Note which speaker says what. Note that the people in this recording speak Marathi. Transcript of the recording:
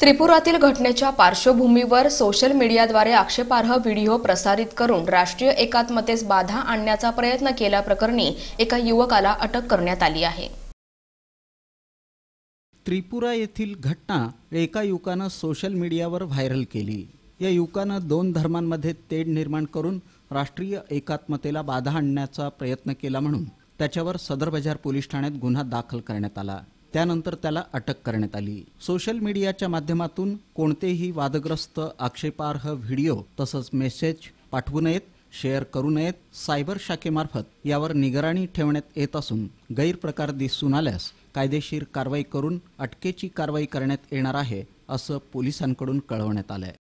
Speaker 1: त्रिपुरातील घटनेच्या पार्श्वभूमीवर सोशल मीडियाद्वारे आक्षेपार्ह व्हिडिओ प्रसारित करून राष्ट्रीय एकात्मतेस बाधा आणण्याचा प्रयत्न केल्याप्रकरणी एका युवकाला अटक करण्यात आली आहे
Speaker 2: त्रिपुरा येथील घटना एका युवकानं सोशल मीडियावर व्हायरल केली या युवकानं दोन धर्मांमध्ये तेढ निर्माण करून राष्ट्रीय एकात्मतेला बाधा आणण्याचा प्रयत्न केला म्हणून त्याच्यावर सदर बजार पोलीस ठाण्यात गुन्हा दाखल करण्यात आला त्यानंतर त्याला अटक करण्यात आली सोशल मीडियाच्या माध्यमातून कोणतेही वादग्रस्त आक्षेपार्ह व्हिडिओ तसंच मेसेज पाठवू नयेत शेअर करू नयेत सायबर शाखेमार्फत यावर निगराणी ठेवण्यात येत असून गैरप्रकार दिसून आल्यास कायदेशीर कारवाई करून अटकेची
Speaker 3: कारवाई करण्यात येणार आहे असं पोलिसांकडून कळवण्यात आलंय